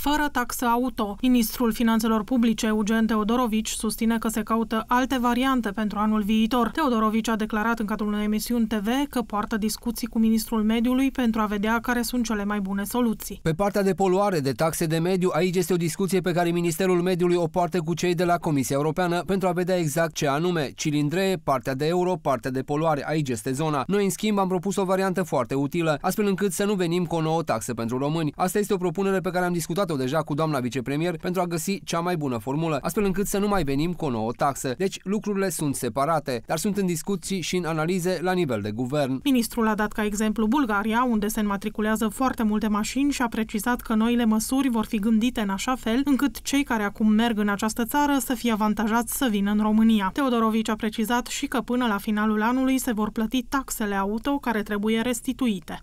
fără taxă auto. Ministrul Finanțelor Publice, Eugen Teodorovici, susține că se caută alte variante pentru anul viitor. Teodorovici a declarat în cadrul unei emisiuni TV că poartă discuții cu ministrul mediului pentru a vedea care sunt cele mai bune soluții. Pe partea de poluare, de taxe de mediu, aici este o discuție pe care Ministerul Mediului o poartă cu cei de la Comisia Europeană pentru a vedea exact ce anume, cilindree, partea de euro, partea de poluare, aici este zona. Noi, în schimb, am propus o variantă foarte utilă, astfel încât să nu venim cu o nouă taxă pentru români. Asta este o propunere pe care am discutat-o deja cu doamna vicepremier pentru a găsi cea mai bună formulă, astfel încât să nu mai venim cu o nouă taxă. Deci lucrurile sunt separate, dar sunt în discuții și în analize la nivel de guvern. Ministrul a dat ca exemplu Bulgaria, unde se înmatriculează foarte multe mașini și a precizat că noile măsuri vor fi gândite în așa fel încât cei care acum merg în această țară să fie avantajați să vină în România. Teodorovici a precizat și că până la finalul anului se vor plăti taxele auto care trebuie restituite.